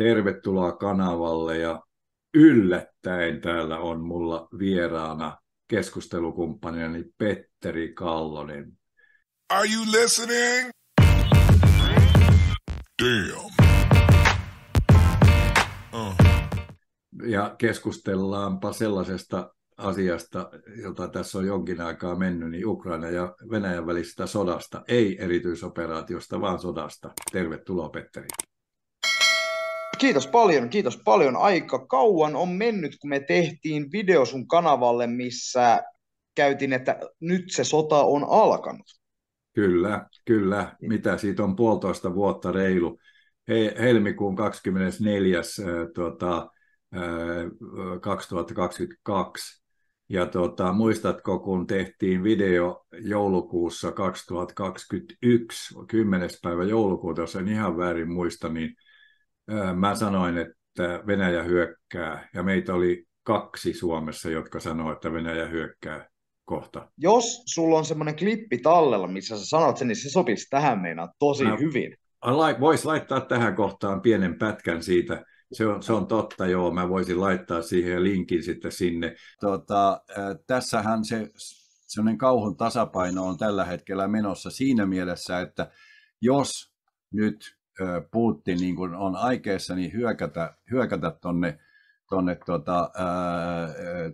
Tervetuloa kanavalle ja yllättäen täällä on mulla vieraana keskustelukumppanini Petteri Kallonen. Are you listening? Damn. Uh. Ja keskustellaanpa sellaisesta asiasta, jota tässä on jonkin aikaa mennyt, niin Ukraina ja Venäjän välistä sodasta, ei erityisoperaatiosta, vaan sodasta. Tervetuloa Petteri kiitos paljon, kiitos paljon. Aika kauan on mennyt, kun me tehtiin video sun kanavalle, missä käytiin, että nyt se sota on alkanut. Kyllä, kyllä. Niin. Mitä siitä on puolitoista vuotta reilu. He, helmikuun 24. Äh, tuota, äh, 2022. Ja tuota, muistatko, kun tehtiin video joulukuussa 2021, 10. päivä joulukuuta, jos en ihan väärin muista, niin – mä sanoin, että Venäjä hyökkää, ja meitä oli kaksi Suomessa, jotka sanoivat, että Venäjä hyökkää kohta. Jos sulla on semmoinen klippi tallella, missä sä sanot sen, niin se sopisi tähän meinaan tosi mä, no, hyvin. Voisi laittaa tähän kohtaan pienen pätkän siitä. Se on, se on totta, joo. Mä voisin laittaa siihen linkin sitten sinne. Tota, tässähän se semmoinen kauhun tasapaino on tällä hetkellä menossa siinä mielessä, että jos nyt Putin niin kuin on aikeissa niin hyökätä, hyökätä tonne, tonne, tota,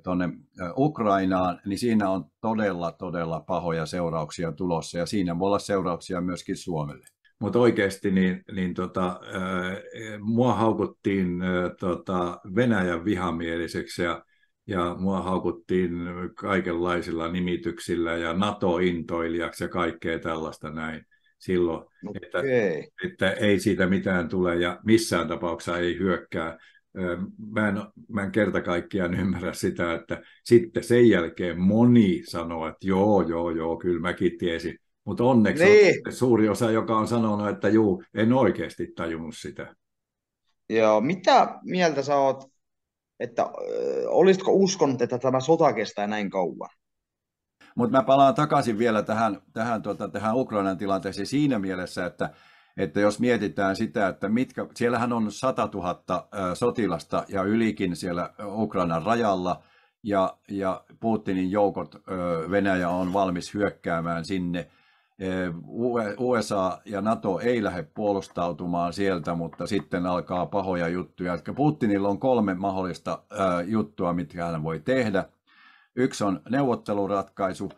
tonne Ukrainaan, niin siinä on todella, todella pahoja seurauksia tulossa ja siinä voi olla seurauksia myöskin Suomelle. Mutta oikeasti niin, niin tota, äh, mua haukuttiin äh, tota, Venäjän vihamieliseksi ja, ja mua haukuttiin kaikenlaisilla nimityksillä ja NATO-intoilijaksi ja kaikkea tällaista näin silloin, okay. että, että ei siitä mitään tule ja missään tapauksessa ei hyökkää. Mä en, mä en kerta kaikkiaan ymmärrä sitä, että sitten sen jälkeen moni sanoo, että joo, joo, joo, kyllä mäkin tiesin. Mutta onneksi niin. on suuri osa, joka on sanonut, että juu, en oikeasti tajunnut sitä. Joo, mitä mieltä sä oot, että ö, olisitko uskonut, että tämä sota kestää näin kauan? Mutta mä palaan takaisin vielä tähän, tähän, tota, tähän Ukrainan tilanteeseen siinä mielessä, että, että jos mietitään sitä, että mitkä, siellähän on 100 000 sotilasta ja ylikin siellä Ukrainan rajalla, ja, ja Putinin joukot Venäjä on valmis hyökkäämään sinne. USA ja NATO ei lähde puolustautumaan sieltä, mutta sitten alkaa pahoja juttuja. Putinilla on kolme mahdollista juttua, mitkä hän voi tehdä. Yksi on neuvotteluratkaisu,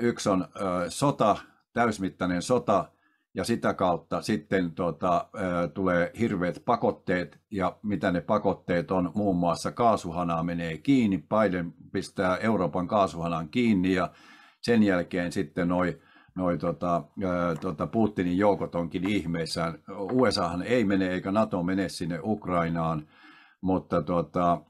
yksi on sota, täysmittainen sota, ja sitä kautta sitten tuota tulee hirveät pakotteet, ja mitä ne pakotteet on, muun muassa kaasuhana menee kiinni, Biden pistää Euroopan kaasuhanan kiinni, ja sen jälkeen sitten noi, noi tota, tota Putinin joukot onkin ihmeissään. USAhan ei mene eikä NATO mene sinne Ukrainaan, mutta tuota,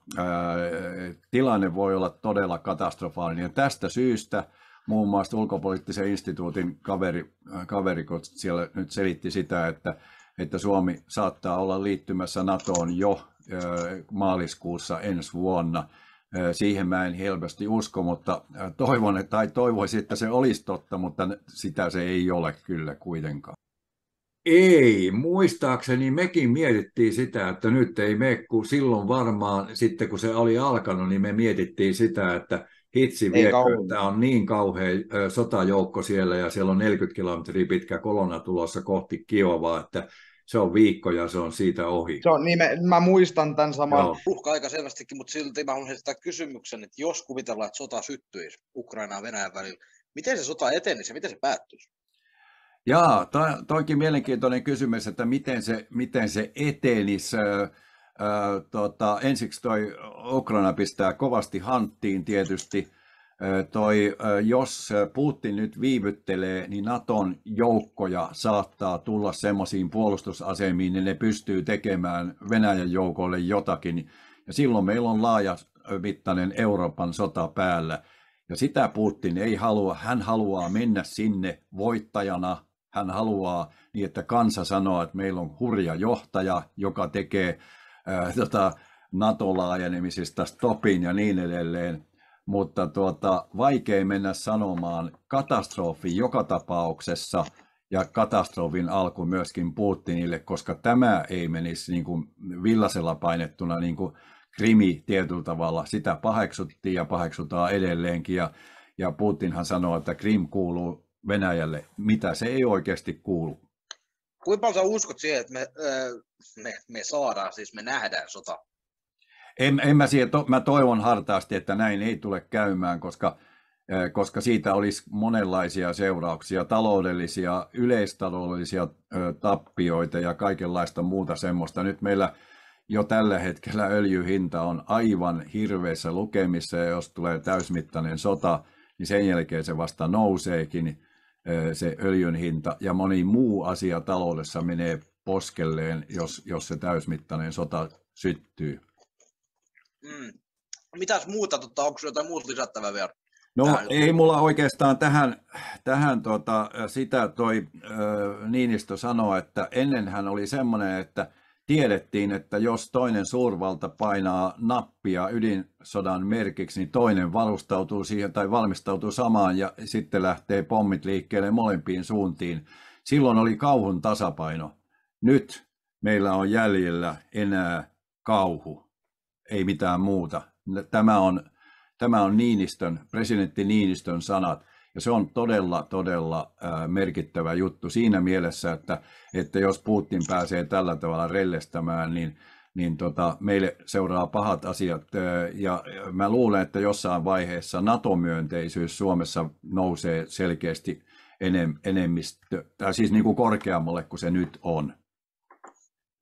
tilanne voi olla todella katastrofaalinen. Ja tästä syystä muun muassa ulkopoliittisen instituutin kaveri, kaverikot siellä nyt selitti sitä, että, että Suomi saattaa olla liittymässä NATOon jo maaliskuussa ensi vuonna. Siihen mä en helposti usko, mutta toivon, tai toivoisin, että se olisi totta, mutta sitä se ei ole kyllä kuitenkaan. Ei, muistaakseni mekin mietittiin sitä, että nyt ei me, kun silloin varmaan sitten kun se oli alkanut, niin me mietittiin sitä, että hitsi vie, tämä on niin kauhea ö, sotajoukko siellä ja siellä on 40 kilometriä pitkä kolonna tulossa kohti Kiovaa, että se on viikko ja se on siitä ohi. Se on, niin mä, mä muistan tämän saman. Joo. Uhka aika selvästikin, mutta silti mä haluan sitä kysymyksen, että jos kuvitellaan, että sota syttyisi Ukrainaan ja Venäjän välillä, miten se sota etenisi ja miten se päättyisi? Jaa, to, toikin mielenkiintoinen kysymys, että miten se, miten se etenisi. ää, tota, ensiksi toi Ukraina pistää kovasti hanttiin tietysti. Ää, toi, ää, jos Putin nyt viivyttelee, niin Naton joukkoja saattaa tulla semmoisiin puolustusasemiin, niin ne pystyy tekemään Venäjän joukolle jotakin. Ja silloin meillä on laaja mittainen Euroopan sota päällä. Ja sitä Putin ei halua. Hän haluaa mennä sinne voittajana, hän haluaa niin, että kansa sanoo, että meillä on hurja johtaja, joka tekee äh, tota, NATO-laajenemisesta stopin ja niin edelleen. Mutta tuota, vaikea mennä sanomaan katastrofi joka tapauksessa ja katastrofin alku myöskin Putinille, koska tämä ei menisi niin kuin villasella painettuna niin kuin krimi tietyllä tavalla. Sitä paheksuttiin ja paheksutaan edelleenkin ja, ja Putinhan sanoo, että Krim kuuluu Venäjälle, mitä se ei oikeasti kuulu. Kuinka paljon uskot siihen, että me, öö, me, me saadaan, siis me nähdään sota? En, en mä, siihen, to, mä toivon hartaasti, että näin ei tule käymään, koska, öö, koska siitä olisi monenlaisia seurauksia, taloudellisia, yleistaloudellisia öö, tappioita ja kaikenlaista muuta semmoista. Nyt meillä jo tällä hetkellä öljyhinta on aivan hirveissä lukemissa ja jos tulee täysmittainen sota, niin sen jälkeen se vasta nouseekin se öljyn hinta ja moni muu asia taloudessa menee poskelleen, jos, jos se täysmittainen sota syttyy. Mm. Mitäs muuta, tota, onko jotain muuta lisättävää vielä? No tähän? ei mulla oikeastaan tähän, tähän tuota sitä toi ö, Niinistö sanoa, että ennen hän oli semmoinen, että tiedettiin, että jos toinen suurvalta painaa nappia ydinsodan merkiksi, niin toinen valmistautuu siihen tai valmistautuu samaan ja sitten lähtee pommit liikkeelle molempiin suuntiin. Silloin oli kauhun tasapaino. Nyt meillä on jäljellä enää kauhu, ei mitään muuta. Tämä on, tämä on Niinistön, presidentti Niinistön sanat. Ja se on todella, todella merkittävä juttu siinä mielessä, että, että jos Putin pääsee tällä tavalla rellestämään, niin, niin tota, meille seuraa pahat asiat. Ja mä luulen, että jossain vaiheessa NATO-myönteisyys Suomessa nousee selkeästi enemmistö, tai siis niin kuin korkeammalle kuin se nyt on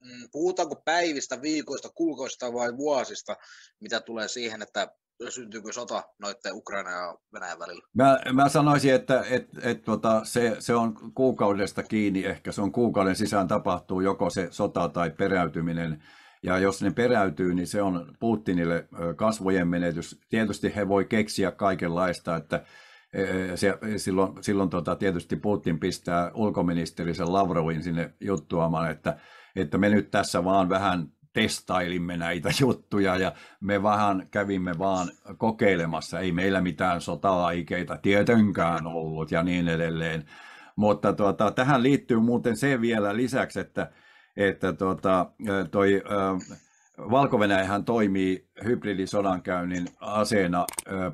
mm, puhutaanko päivistä, viikoista, kuukausista vai vuosista, mitä tulee siihen, että syntyykö sota noiden Ukraina ja Venäjän välillä? Mä, mä sanoisin, että et, et, tota, se, se on kuukaudesta kiinni ehkä, se on kuukauden sisään tapahtuu joko se sota tai peräytyminen. Ja jos ne peräytyy, niin se on Putinille kasvojen menetys. Tietysti he voi keksiä kaikenlaista, että se, silloin, silloin tota, tietysti Putin pistää ulkoministerisen Lavrovin sinne juttuamaan, että, että me nyt tässä vaan vähän testailimme näitä juttuja ja me vähän kävimme vaan kokeilemassa. Ei meillä mitään sotalaikeita tietenkään ollut ja niin edelleen. Mutta tuota, tähän liittyy muuten se vielä lisäksi, että, että tuota, toi, äh, valko toimii hybridisodankäynnin aseena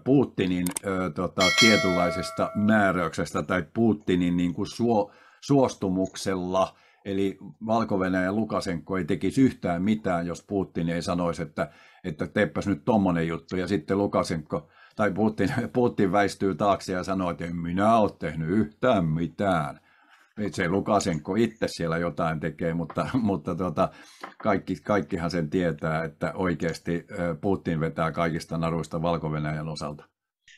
Putinin tuota, tietynlaisesta määräyksestä tai Putinin niin kuin suo, suostumuksella – Eli valko ja Lukasenko ei tekisi yhtään mitään, jos Putin ei sanoisi, että, että teepäs nyt tuommoinen juttu. Ja sitten Lukasenko tai Putin, Putin väistyy taakse ja sanoo, että en minä ole tehnyt yhtään mitään. Itse Lukasenko itse siellä jotain tekee, mutta, mutta tuota, kaikki, kaikkihan sen tietää, että oikeasti Putin vetää kaikista naruista valko osalta.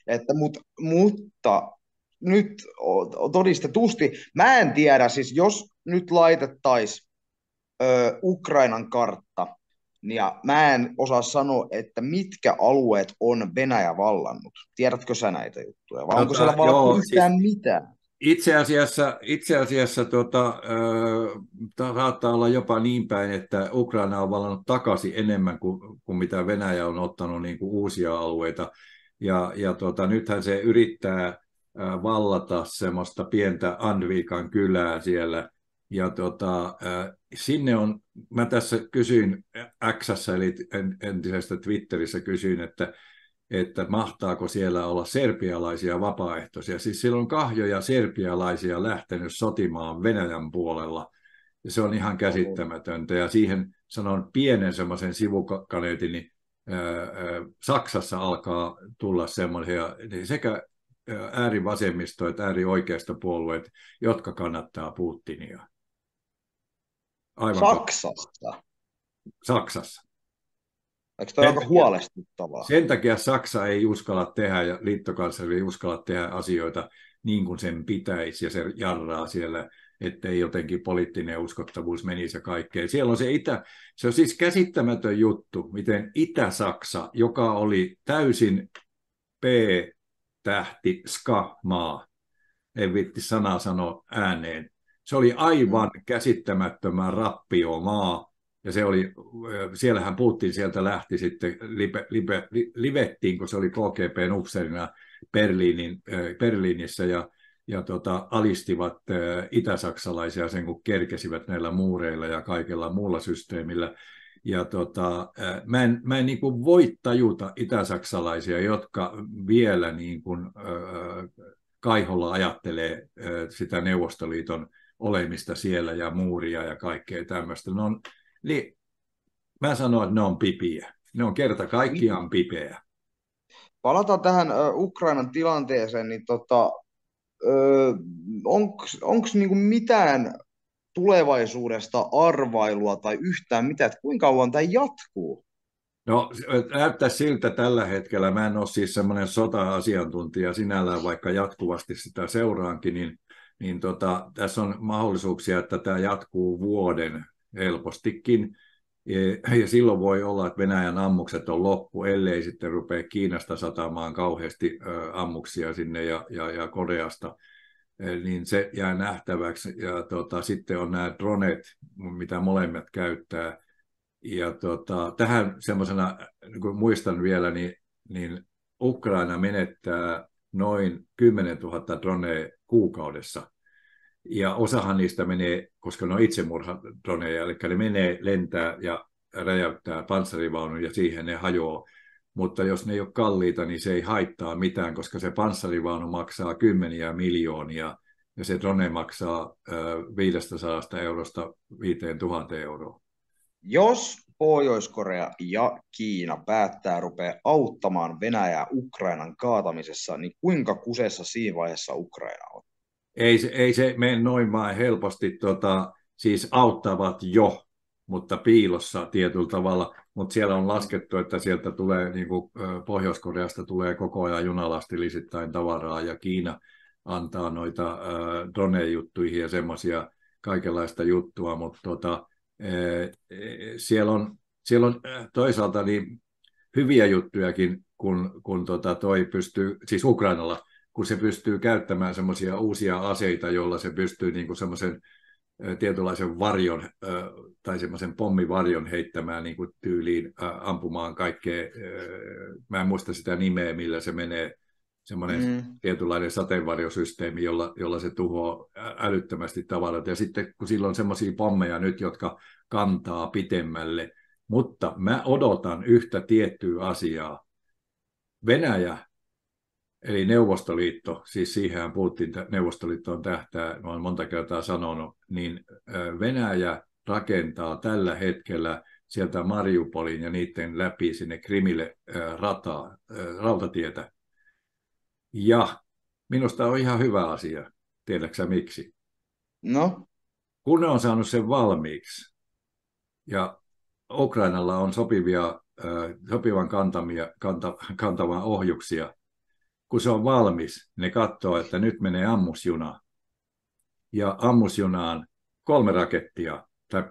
Että, mut, mutta nyt todistetusti. Mä en tiedä, siis jos nyt laitettaisiin Ukrainan kartta, ja mä en osaa sanoa, että mitkä alueet on Venäjä vallannut. Tiedätkö sä näitä juttuja, vai no onko siellä vallannut yhtään siis... mitään? Itse asiassa, itse asiassa tota, ö, saattaa olla jopa niin päin, että Ukraina on vallannut takaisin enemmän kuin, kuin mitä Venäjä on ottanut niin kuin uusia alueita. Ja, ja tota, nythän se yrittää vallata semmoista pientä Andviikan kylää siellä. Ja tota, sinne on, mä tässä kysyin X, eli entisestä Twitterissä kysyin, että, että mahtaako siellä olla serpialaisia vapaaehtoisia. Siis siellä on kahjoja serpialaisia lähtenyt sotimaan Venäjän puolella. Ja se on ihan käsittämätöntä. Ja siihen sanon pienen semmoisen sivukaneetin, niin Saksassa alkaa tulla semmoisia niin sekä äärivasemmistoit, puolueet, jotka kannattaa Putinia. Aivan Saksassa. Totta. Saksassa. Eikö tämä aika huolestuttavaa? Sen takia Saksa ei uskalla tehdä ja liittokansleri ei uskalla tehdä asioita niin kuin sen pitäisi ja se jarraa siellä, ettei jotenkin poliittinen uskottavuus menisi ja kaikkea. Siellä on se itä, se on siis käsittämätön juttu, miten Itä-Saksa, joka oli täysin P tähti Ska-maa. En vitti sanaa sanoa ääneen. Se oli aivan mm. käsittämättömän maa. Ja se oli, siellähän Putin sieltä lähti sitten, lipe, lipe, li, livettiin, kun se oli KGPn upseerina Berliinin, Berliinissä ja, ja tota, alistivat itä-saksalaisia sen, kun kerkesivät näillä muureilla ja kaikella muulla systeemillä. Ja tota, mä en, mä en niin kuin voi tajuta itäsaksalaisia, jotka vielä niin kuin, äh, kaiholla ajattelee äh, sitä Neuvostoliiton olemista siellä ja muuria ja kaikkea tämmöistä. Ne on, niin, mä sanon, että ne on pipiä. Ne on kerta kaikkiaan niin. pipeä. Palataan tähän Ukrainan tilanteeseen, niin tota, onko niinku mitään tulevaisuudesta arvailua tai yhtään mitään, että kuinka kauan tämä jatkuu? No näyttää siltä tällä hetkellä, mä en ole siis semmoinen sota-asiantuntija sinällään, vaikka jatkuvasti sitä seuraankin, niin, niin tota, tässä on mahdollisuuksia, että tämä jatkuu vuoden helpostikin. Ja, ja silloin voi olla, että Venäjän ammukset on loppu, ellei sitten rupea Kiinasta satamaan kauheasti ä, ammuksia sinne ja, ja, ja Koreasta Eh, niin se jää nähtäväksi. Ja tota, sitten on nämä dronet, mitä molemmat käyttää. Ja tota, tähän semmoisena, niin kun muistan vielä, niin, niin Ukraina menettää noin 10 000 dronea kuukaudessa. Ja osahan niistä menee, koska ne on itsemurhadroneja, eli ne menee, lentää ja räjäyttää panssarivaunun ja siihen ne hajoaa mutta jos ne ei ole kalliita, niin se ei haittaa mitään, koska se panssarivaunu maksaa kymmeniä miljoonia ja se drone maksaa 500 eurosta 5000 euroa. Jos Pohjois-Korea ja Kiina päättää rupea auttamaan Venäjää Ukrainan kaatamisessa, niin kuinka kusessa siinä vaiheessa Ukraina on? Ei se, ei se mene noin vaan helposti. Tota, siis auttavat jo, mutta piilossa tietyllä tavalla. Mutta siellä on laskettu, että sieltä tulee, niin kuin Pohjois-Koreasta tulee koko ajan junalastilisittäin tavaraa ja Kiina antaa noita drone-juttuihin ja semmoisia kaikenlaista juttua, mutta tota, e, e, siellä on, siellä on toisaalta niin hyviä juttujakin, kun, kun tota toi pystyy, siis Ukrainalla, kun se pystyy käyttämään semmoisia uusia aseita, joilla se pystyy niin semmoisen tietynlaisen varjon tai semmoisen pommivarjon heittämään niin kuin tyyliin ampumaan kaikkea. Mä en muista sitä nimeä, millä se menee. Semmoinen mm. tietynlainen sateenvarjosysteemi, jolla, jolla se tuhoaa älyttömästi tavalla Ja sitten kun silloin on semmoisia pommeja nyt, jotka kantaa pitemmälle. Mutta mä odotan yhtä tiettyä asiaa. Venäjä Eli Neuvostoliitto, siis siihen puhuttiin, Neuvostoliittoon tähtää, olen monta kertaa sanonut, niin Venäjä rakentaa tällä hetkellä sieltä Mariupolin ja niiden läpi sinne Krimille rataa, rautatietä. Ja minusta on ihan hyvä asia. Tiedätkö miksi? No? Kun ne on saanut sen valmiiksi ja Ukrainalla on sopivia, sopivan kantamia, kanta, kantavan ohjuksia – kun se on valmis, niin ne katsoo, että nyt menee ammusjuna. Ja ammusjunaan kolme rakettia tai,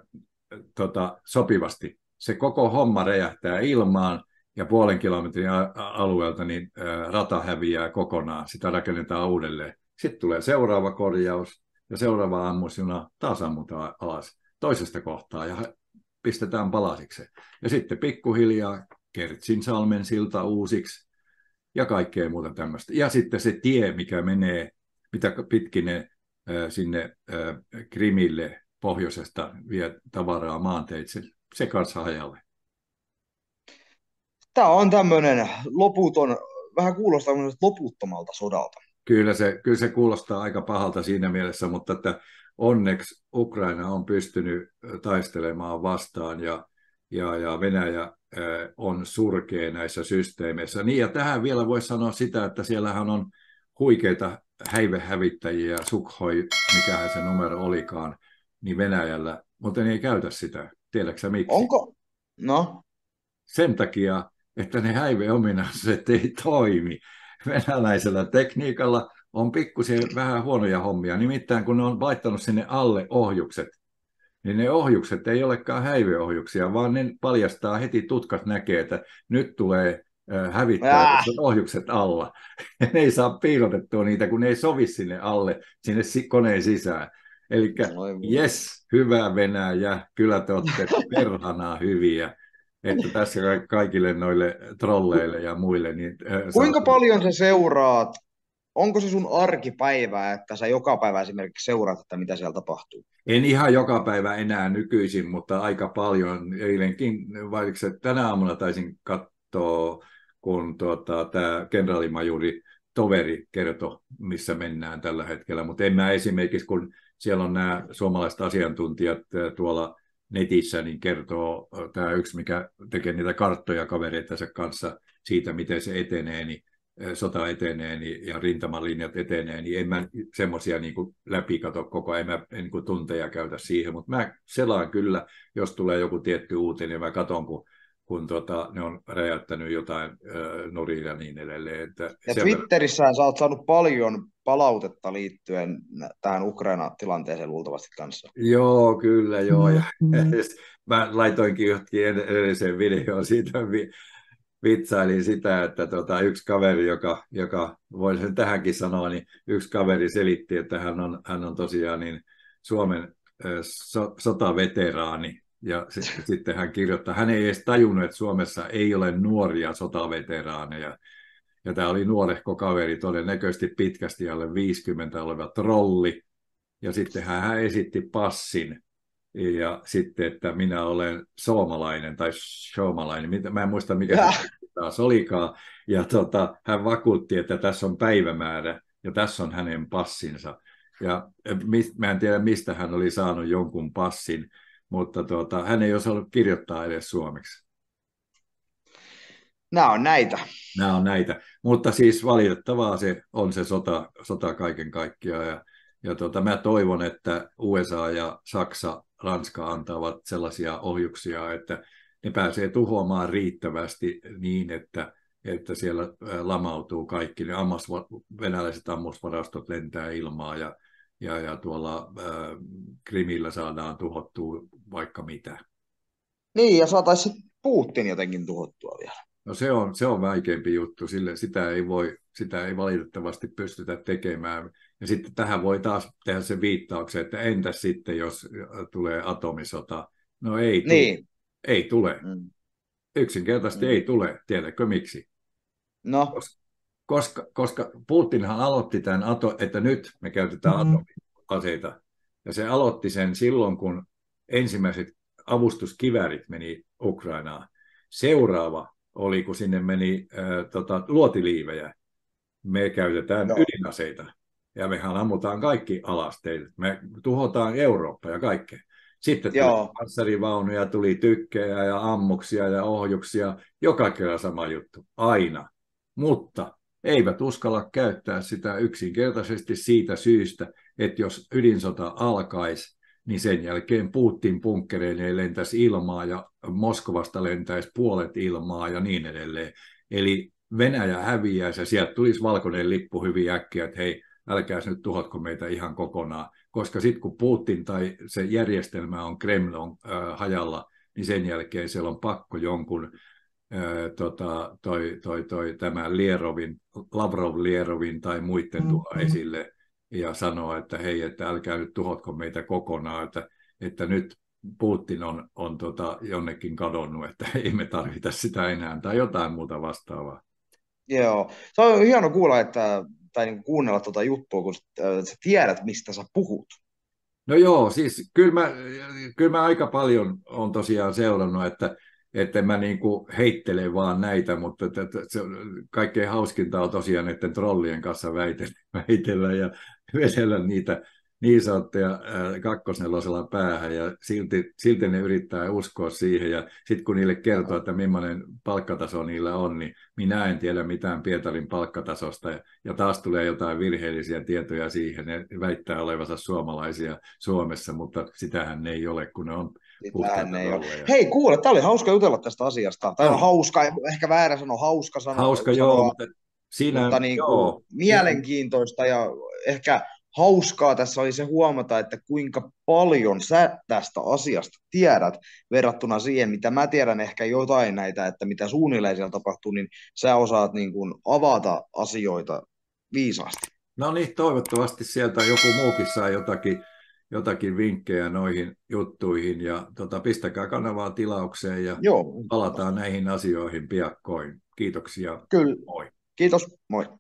tota, sopivasti. Se koko homma räjähtää ilmaan ja puolen kilometrin alueelta niin rata häviää kokonaan. Sitä rakennetaan uudelleen. Sitten tulee seuraava korjaus ja seuraava ammusjuna taas ammutaan alas toisesta kohtaa ja pistetään palasiksi. Ja sitten pikkuhiljaa Kertsin salmen silta uusiksi, ja kaikkea muuta tämmöistä. Ja sitten se tie, mikä menee, mitä pitkin sinne Krimille pohjoisesta vie tavaraa maanteitse, se kanssa hajalle. Tämä on tämmöinen loputon, vähän kuulostaa loputtomalta sodalta. Kyllä se, kyllä se kuulostaa aika pahalta siinä mielessä, mutta että onneksi Ukraina on pystynyt taistelemaan vastaan ja ja, ja Venäjä on surkea näissä systeemeissä. Niin, ja tähän vielä voisi sanoa sitä, että siellähän on huikeita häivehävittäjiä, Sukhoi, mikähän se numero olikaan, niin Venäjällä, mutta ne ei käytä sitä. Tiedätkö miksi? Onko? No? Sen takia, että ne häiveominaisuudet ei toimi. Venäläisellä tekniikalla on pikkusen vähän huonoja hommia, nimittäin kun ne on laittanut sinne alle ohjukset, niin ne ohjukset ei olekaan häiveohjuksia, vaan ne paljastaa heti tutkat näkee, että nyt tulee hävittää ohjukset alla. ne ei saa piilotettua niitä, kun ne ei sovi sinne alle, sinne koneen sisään. Eli yes, no hyvä Venäjä, kyllä te olette perhanaa hyviä. Että tässä kaikille noille trolleille ja muille. Niin, äh, Kuinka saa... paljon sä seuraat onko se sun arkipäivää, että sä joka päivä esimerkiksi seuraat, että mitä siellä tapahtuu? En ihan joka päivä enää nykyisin, mutta aika paljon. Eilenkin, vaikka tänä aamuna taisin katsoa, kun tuota, tämä kenraalimajuri Toveri kertoi, missä mennään tällä hetkellä. Mutta en mä esimerkiksi, kun siellä on nämä suomalaiset asiantuntijat tuolla netissä, niin kertoo tämä yksi, mikä tekee niitä karttoja kavereidensa kanssa siitä, miten se etenee, niin sota etenee niin, ja rintamalinjat etenee, niin en mä semmoisia niin läpikato koko ajan, en mä en niin tunteja käytä siihen, mutta mä selaan kyllä, jos tulee joku tietty uutinen, mä katon, kun, kun tota, ne on räjäyttänyt jotain äh, nuria ja niin edelleen. Että ja sieltä... Twitterissä sä oot saanut paljon palautetta liittyen tähän Ukraina-tilanteeseen luultavasti kanssa. Joo, kyllä, joo. Ja, mm. mä laitoinkin johonkin edelliseen videoon siitä vitsailin sitä, että tota, yksi kaveri, joka, joka voi sen tähänkin sanoa, niin yksi kaveri selitti, että hän on, hän on tosiaan niin Suomen so, sotaveteraani. Ja sitten, sitten hän kirjoittaa, hän ei edes tajunnut, että Suomessa ei ole nuoria sotaveteraaneja. Ja tämä oli nuorehko kaveri, todennäköisesti pitkästi alle 50 oleva trolli. Ja sitten hän, hän esitti passin ja sitten, että minä olen suomalainen tai suomalainen, mä en muista mikä se taas olikaan, ja tota, hän vakuutti, että tässä on päivämäärä ja tässä on hänen passinsa. Ja e, mist, mä en tiedä, mistä hän oli saanut jonkun passin, mutta tuota, hän ei osannut kirjoittaa edes suomeksi. Nämä on näitä. Nämä on näitä. Mutta siis valitettavaa se on se sota, sota kaiken kaikkiaan. Ja, ja tuota, mä toivon, että USA ja Saksa Ranska antavat sellaisia ohjuksia, että ne pääsee tuhoamaan riittävästi niin, että, että siellä lamautuu kaikki. Ne ammas, venäläiset ammusvarastot lentää ilmaa ja, ja, ja tuolla ää, Krimillä saadaan tuhottua vaikka mitä. Niin, ja saataisiin Putin jotenkin tuhottua vielä. No se on, se on vaikeampi juttu, sille, sitä, ei voi, sitä ei valitettavasti pystytä tekemään. Ja sitten tähän voi taas tehdä sen viittauksen, että entä sitten, jos tulee atomisota? No ei tule. Niin. Ei tule. Mm. Yksinkertaisesti mm. ei tule. Tiedätkö miksi? No. Koska, koska Putinhan aloitti tämän, ato, että nyt me käytetään mm. atomiaseita. Ja se aloitti sen silloin, kun ensimmäiset avustuskivärit meni Ukrainaan. Seuraava oli, kun sinne meni äh, tota, luotiliivejä. Me käytetään no. ydinaseita ja mehän ammutaan kaikki alas teille. Me tuhotaan Eurooppa ja kaikkea. Sitten tuli Joo. panssarivaunuja, tuli tykkejä ja ammuksia ja ohjuksia. Joka kerran sama juttu, aina. Mutta eivät uskalla käyttää sitä yksinkertaisesti siitä syystä, että jos ydinsota alkaisi, niin sen jälkeen Putin ei lentäisi ilmaa ja Moskovasta lentäisi puolet ilmaa ja niin edelleen. Eli Venäjä häviää ja sieltä tulisi valkoinen lippu hyvin äkkiä, että hei, älkää nyt tuhotko meitä ihan kokonaan, koska sitten kun Putin tai se järjestelmä on Kreml on äh, hajalla, niin sen jälkeen siellä on pakko jonkun äh, tota, toi, toi, toi, tämä Lierovin, Lavrov Lierovin tai muiden mm-hmm. esille ja sanoa, että hei, että älkää nyt tuhotko meitä kokonaan, että, että nyt Putin on, on tota, jonnekin kadonnut, että ei me tarvita sitä enää tai jotain muuta vastaavaa. Joo, se on hieno kuulla, että tai niin kuunnella tuota juttua, kun äh, sä tiedät, mistä sä puhut. No joo, siis kyllä mä, kyllä mä aika paljon on tosiaan seurannut, että, että mä niin kuin heittelen vaan näitä, mutta että, että se, kaikkein hauskinta on tosiaan että trollien kanssa väitellä, väitellä ja vesellä niitä niin sanottuja kakkosnelosella päähän ja silti, silti ne yrittää uskoa siihen ja sitten kun niille kertoo, että millainen palkkataso niillä on, niin minä en tiedä mitään Pietarin palkkatasosta ja, ja taas tulee jotain virheellisiä tietoja siihen. Ne väittää olevansa suomalaisia Suomessa, mutta sitähän ne ei ole, kun ne on ei ole. Hei kuule, tämä oli hauska jutella tästä asiasta. Tämä on no. hauska, ehkä väärä sano, hauska sanoa. Hauska, sanoa, joo, mutta Siinä, mutta niin kuin joo. mielenkiintoista ja ehkä hauskaa tässä oli se huomata, että kuinka paljon sä tästä asiasta tiedät verrattuna siihen, mitä mä tiedän ehkä jotain näitä, että mitä suunnilleen siellä tapahtuu, niin sä osaat niin kuin avata asioita viisaasti. No niin, toivottavasti sieltä joku muukin saa jotakin, jotakin vinkkejä noihin juttuihin ja tota, pistäkää kanavaa tilaukseen ja Joo, palataan näihin asioihin piakkoin. Kiitoksia. Kyllä. Moi. Kiitos. Moi.